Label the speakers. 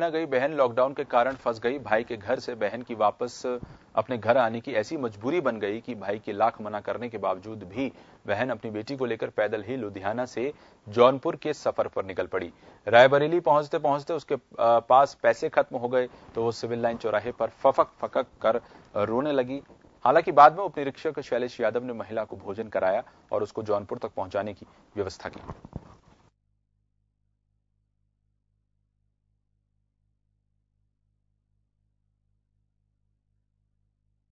Speaker 1: सहना गई बहन लॉकडाउन के कारण फंस गई भाई के घर से बहन की वापस अपने घर आने की ऐसी मजबूरी बन गई कि भाई की लाख मना करने के बावजूद भी बहन अपनी बेटी को लेकर पैदल ही लुधियाना से जौनपुर के सफर पर निकल पड़ी रायबरेली पहुंचते पहुंचते उसके पास पैसे खत्म हो गए तो वो सिविल लाइन चौराहे पर फफक फकक कर रोने लगी हालांकि बाद में उप निरीक्षक शैलेश यादव ने महिला को भोजन कराया और उसको जौनपुर तक पहुंचाने की व्यवस्था की